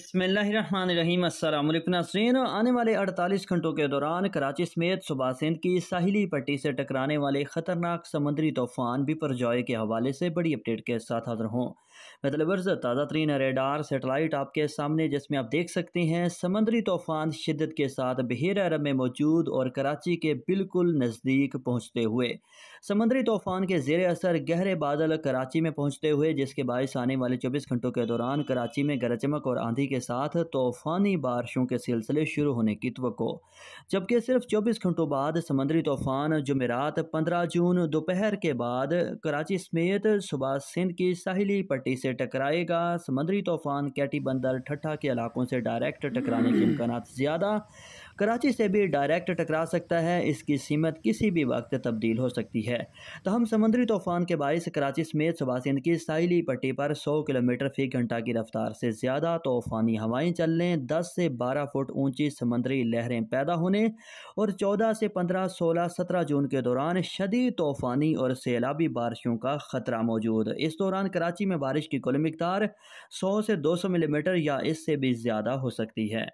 बसमीम नासरीन आने वाले 48 घंटों के दौरान कराची समेत सुबह सिंध की साहिली पट्टी से टकराने वाले खतरनाक समुद्री तूफान बिपर जॉय के हवाले से बड़ी अपडेट के साथ हाजिर हूँ मतलब ताज़ा तरीन रेडार सेटेलाइट आपके सामने जिसमें आप देख सकते हैं समंदरी तूफान शिद्दत के साथ बहर अरब में मौजूद और कराची के बिल्कुल नज़दीक पहुँचते हुए समंदरी तूफान के जेर असर गहरे बादल कराची में पहुँचते हुए जिसके बायस आने वाले चौबीस घंटों के दौरान कराची में गरजमक और आंधी आंधी के साथ तूफ़ानी बारिशों के सिलसिले शुरू होने की तो जबकि सिर्फ चौबीस घंटों बाद समंदरी तूफ़ान जमेरात पंद्रह जून दोपहर के बाद कराची समेत सुबह सिंध की साहिली पट्टी से टकराएगा समंदरी तूफ़ान कैटी बंदर ठट्ठा के इलाकों से डायरेक्ट टकराने के इम्कान ज़्यादा कराची से भी डायरेक्ट टकरा सकता है इसकी सीमत किसी भी वक्त तब्दील हो सकती है तहम समुद्री तूफान के बायस कराची समेत सुबह सिंध की साहली पट्टी पर सौ किलोमीटर फी घंटा की रफ्तार से ज़्यादा तूफानी हवाएं चलने दस से बारह फुट ऊंची समुद्री लहरें पैदा होने और चौदह से पंद्रह सोलह सत्रह जून के दौरान शदी तूफानी और सैलाबी बारिशों का खतरा मौजूद इस दौरान कराची में बारिश की कुल मकदार सौ से दो सौ मिलीमीटर या इससे भी ज़्यादा हो सकती है